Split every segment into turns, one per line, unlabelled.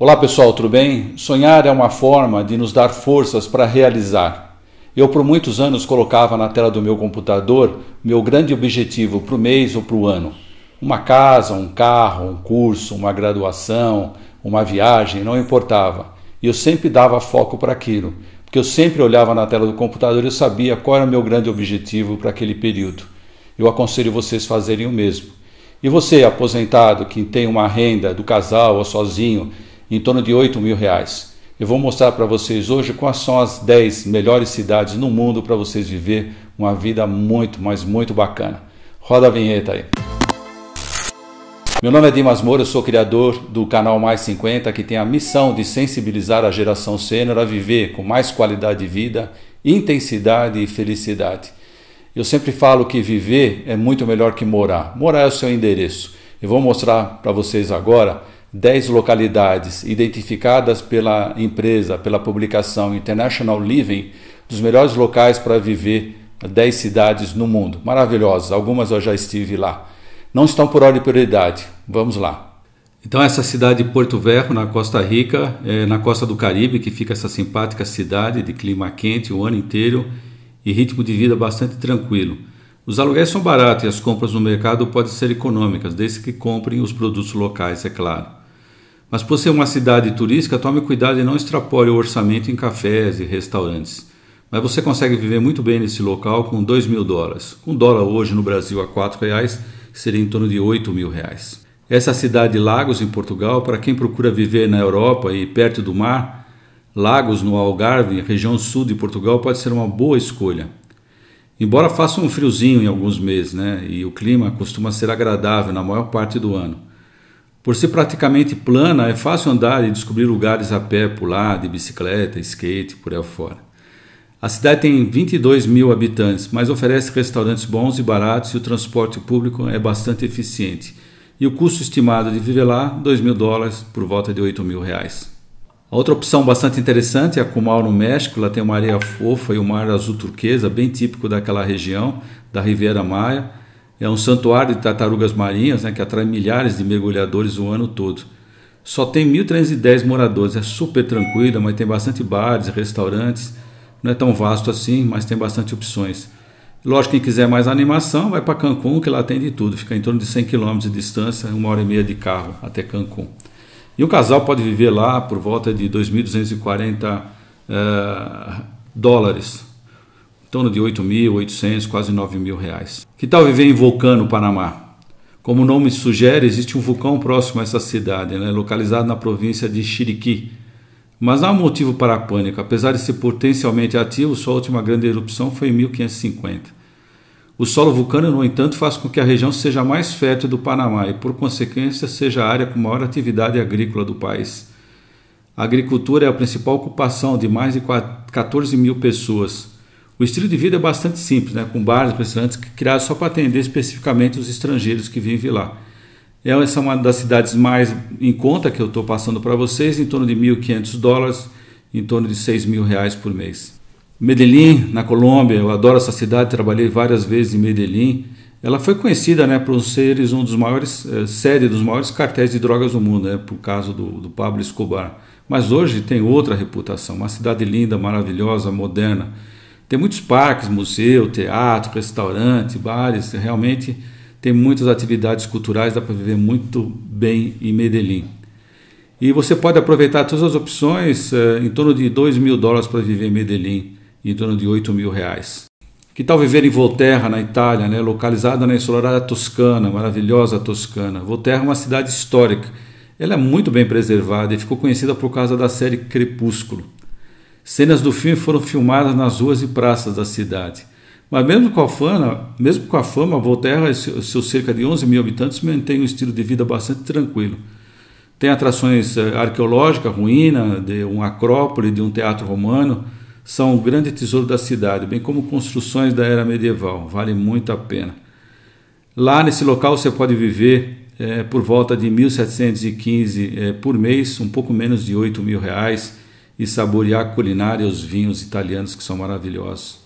Olá pessoal, tudo bem? Sonhar é uma forma de nos dar forças para realizar. Eu, por muitos anos, colocava na tela do meu computador meu grande objetivo para o mês ou para o ano: uma casa, um carro, um curso, uma graduação, uma viagem, não importava. E eu sempre dava foco para aquilo, porque eu sempre olhava na tela do computador e eu sabia qual era o meu grande objetivo para aquele período. Eu aconselho vocês fazerem o mesmo. E você, aposentado, que tem uma renda do casal ou sozinho, em torno de 8 mil reais. Eu vou mostrar para vocês hoje quais são as 10 melhores cidades no mundo para vocês viver uma vida muito, mas muito bacana. Roda a vinheta aí. Meu nome é Dimas Moura, eu sou criador do canal Mais 50, que tem a missão de sensibilizar a geração sênior a viver com mais qualidade de vida, intensidade e felicidade. Eu sempre falo que viver é muito melhor que morar. Morar é o seu endereço. Eu vou mostrar para vocês agora 10 localidades identificadas pela empresa, pela publicação International Living, dos melhores locais para viver 10 cidades no mundo. Maravilhosas, algumas eu já estive lá. Não estão por ordem de prioridade. Vamos lá. Então, essa cidade de Porto Velho, na Costa Rica, é na costa do Caribe, que fica essa simpática cidade de clima quente o ano inteiro e ritmo de vida bastante tranquilo. Os aluguéis são baratos e as compras no mercado podem ser econômicas, desde que comprem os produtos locais, é claro. Mas por ser uma cidade turística, tome cuidado e não extrapole o orçamento em cafés e restaurantes. Mas você consegue viver muito bem nesse local com 2 mil dólares. um dólar hoje no Brasil a 4 reais, seria em torno de 8 mil reais. Essa cidade de Lagos, em Portugal, para quem procura viver na Europa e perto do mar, Lagos, no Algarve, região sul de Portugal, pode ser uma boa escolha. Embora faça um friozinho em alguns meses, né? E o clima costuma ser agradável na maior parte do ano. Por ser praticamente plana, é fácil andar e descobrir lugares a pé, pular, de bicicleta, skate, por aí fora. A cidade tem 22 mil habitantes, mas oferece restaurantes bons e baratos e o transporte público é bastante eficiente. E o custo estimado de viver lá, 2 mil dólares, por volta de 8 mil reais. A outra opção bastante interessante é a Cumal, no México. Lá tem uma areia fofa e um mar azul turquesa, bem típico daquela região, da Riviera Maia é um santuário de tartarugas marinhas né, que atrai milhares de mergulhadores o ano todo. Só tem 1.310 moradores, é super tranquila, mas tem bastante bares, restaurantes. Não é tão vasto assim, mas tem bastante opções. Lógico, quem quiser mais animação, vai para Cancún, que lá tem de tudo. Fica em torno de 100 km de distância, uma hora e meia de carro até Cancún. E o casal pode viver lá por volta de 2.240 uh, eh, dólares torno de 8.800, quase 9.000 mil reais. Que tal viver em Vulcano, Panamá? Como o nome sugere, existe um vulcão próximo a essa cidade, né? localizado na província de Chiriquí. Mas há um motivo para pânico. Apesar de ser potencialmente ativo, sua última grande erupção foi em 1550. O solo vulcânico, no entanto, faz com que a região seja mais fértil do Panamá e, por consequência, seja a área com maior atividade agrícola do país. A agricultura é a principal ocupação de mais de 14 mil pessoas. O estilo de vida é bastante simples, né? com bares, restaurantes criados só para atender especificamente os estrangeiros que vivem lá. É essa é uma das cidades mais em conta que eu estou passando para vocês, em torno de 1.500 dólares, em torno de 6 mil reais por mês. Medellín, na Colômbia, eu adoro essa cidade, trabalhei várias vezes em Medellín. Ela foi conhecida né, por seres um dos maiores, é, sede dos maiores cartéis de drogas do mundo, né, por causa do, do Pablo Escobar. Mas hoje tem outra reputação, uma cidade linda, maravilhosa, moderna tem muitos parques, museu, teatro, restaurante, bares, realmente tem muitas atividades culturais, dá para viver muito bem em Medellín. E você pode aproveitar todas as opções eh, em torno de 2 mil dólares para viver em Medellín, em torno de 8 mil reais. Que tal viver em Volterra, na Itália, né? localizada na ensolarada Toscana, maravilhosa Toscana. Volterra é uma cidade histórica. Ela é muito bem preservada e ficou conhecida por causa da série Crepúsculo. Cenas do filme foram filmadas nas ruas e praças da cidade. Mas mesmo com a fama, mesmo com a fama Volterra e seus cerca de 11 mil habitantes mantém um estilo de vida bastante tranquilo. Tem atrações eh, arqueológicas, ruína de uma acrópole, de um teatro romano, são um grande tesouro da cidade, bem como construções da era medieval. Vale muito a pena. Lá nesse local você pode viver é, por volta de 1.715 é, eh, por mês, um pouco menos de 8 mil reais e saborear a culinária e os vinhos italianos que são maravilhosos.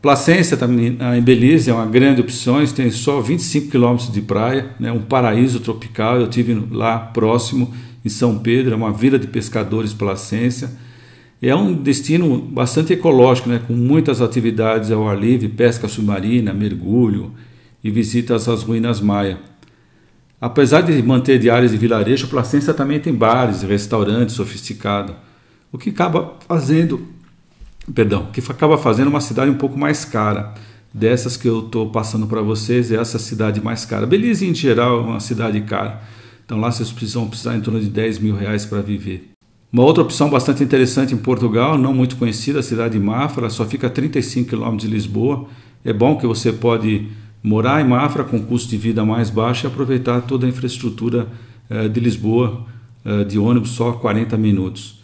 Placência também em Belize é uma grande opção, tem só 25 quilômetros de praia, né, um paraíso tropical. Eu tive lá próximo em São Pedro, é uma vila de pescadores Placência. É um destino bastante ecológico, né, com muitas atividades ao ar livre, pesca submarina, mergulho e visitas às ruínas maia. Apesar de manter diárias de vilarejo, Placência também tem bares, e restaurantes sofisticados o que acaba fazendo, perdão, que acaba fazendo uma cidade um pouco mais cara. Dessas que eu estou passando para vocês, é essa cidade mais cara. Belize, em geral, é uma cidade cara. Então lá vocês precisam precisar em torno de 10 mil reais para viver. Uma outra opção bastante interessante em Portugal, não muito conhecida, a cidade de Mafra, só fica a 35 km de Lisboa. É bom que você pode morar em Mafra com custo de vida mais baixo e aproveitar toda a infraestrutura eh, de Lisboa eh, de ônibus só 40 minutos.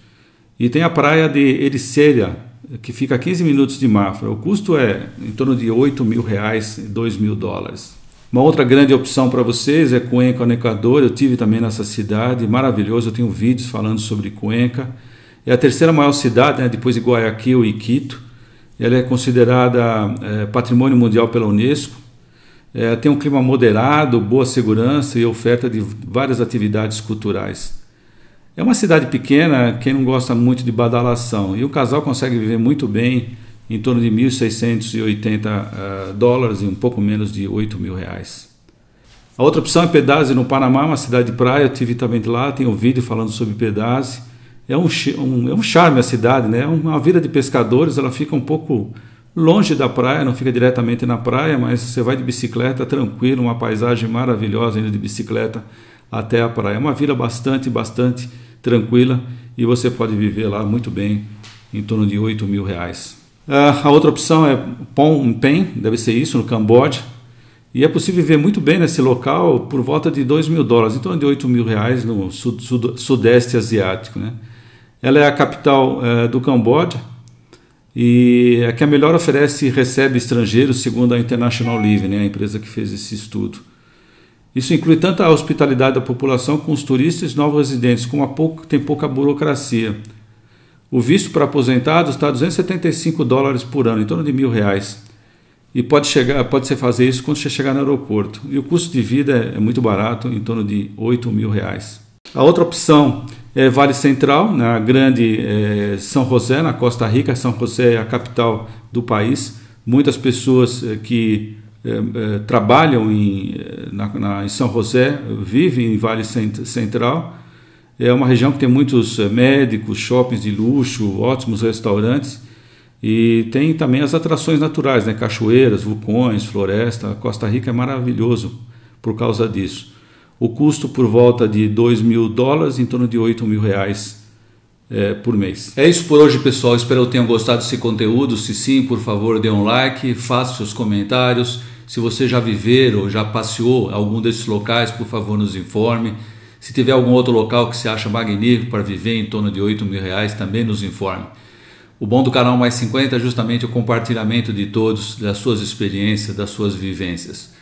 E tem a praia de Ericeira, que fica a 15 minutos de Mafra. O custo é em torno de 8 mil reais, 2 mil dólares. Uma outra grande opção para vocês é Cuenca no Equador. Eu tive também nessa cidade, maravilhoso. Eu tenho vídeos falando sobre Cuenca. É a terceira maior cidade, né, depois de Guayaquil e Quito. Ela é considerada é, patrimônio mundial pela Unesco. É, tem um clima moderado, boa segurança e oferta de várias atividades culturais. É uma cidade pequena, quem não gosta muito de badalação, e o casal consegue viver muito bem, em torno de 1.680 uh, ah, dólares e um pouco menos de 8 mil reais. A outra opção é Pedazzi, no Panamá, uma cidade de praia, eu tive também de lá, tem um vídeo falando sobre Pedazzi. É um, um, é um charme a cidade, né? É uma vida de pescadores, ela fica um pouco longe da praia, não fica diretamente na praia, mas você vai de bicicleta tranquilo, uma paisagem maravilhosa ainda de bicicleta até a praia. É uma vila bastante, bastante tranquila e você pode viver lá muito bem, em torno de 8 mil reais. Ah, a outra opção é Phnom Penh, deve ser isso, no Camboja. E é possível viver muito bem nesse local por volta de 2 mil dólares, então de 8 mil reais no sud, sud, sudeste asiático. Né? Ela é a capital é, do Camboja e é que a melhor oferece e recebe estrangeiros, segundo a International Living, né? a empresa que fez esse estudo. Isso inclui tanto a hospitalidade da população com os turistas e novos residentes, como pouco tem pouca burocracia. O visto para aposentados está a 275 dólares por ano, em torno de mil reais. E pode chegar, pode ser fazer isso quando você chegar no aeroporto. E o custo de vida é, muito barato, em torno de 8 mil reais. A outra opção é Vale Central, na grande é, São José, na Costa Rica. São José é a capital do país. Muitas pessoas eh, que eh, eh, trabalham em, eh, na, na, em São José, vivem em Vale Central. É uma região que tem muitos médicos, shoppings de luxo, ótimos restaurantes e tem também as atrações naturais, né? cachoeiras, vulcões, floresta. Costa Rica é maravilhoso por causa disso. O custo por volta de 2 mil dólares, em torno de 8 mil reais é, por mês. É isso por hoje, pessoal. Espero que tenham gostado desse conteúdo. Se sim, por favor, dê um like, faça seus comentários. Se você já viver ou já passeou algum desses locais, por favor, nos informe. Se tiver algum outro local que se acha magnífico para viver em torno de 8 mil reais, também nos informe. O bom do canal Mais 50 é justamente o compartilhamento de todos, das suas experiências, das suas vivências.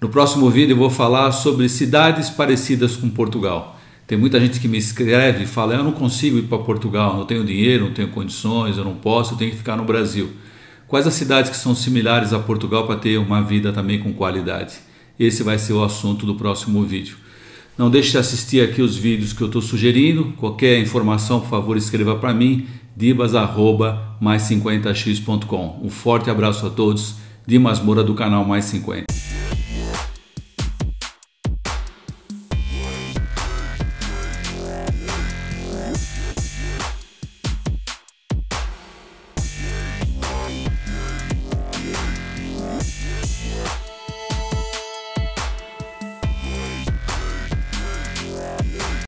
No próximo vídeo eu vou falar sobre cidades parecidas com Portugal. Tem muita gente que me escreve e fala: eu não consigo ir para Portugal, não tenho dinheiro, não tenho condições, eu não posso, eu tenho que ficar no Brasil. Quais as cidades que são similares a Portugal para ter uma vida também com qualidade? Esse vai ser o assunto do próximo vídeo. Não deixe de assistir aqui os vídeos que eu estou sugerindo. Qualquer informação, por favor, escreva para mim, dimasmais 50 xcom Um forte abraço a todos. Dimas Moura do canal Mais 50.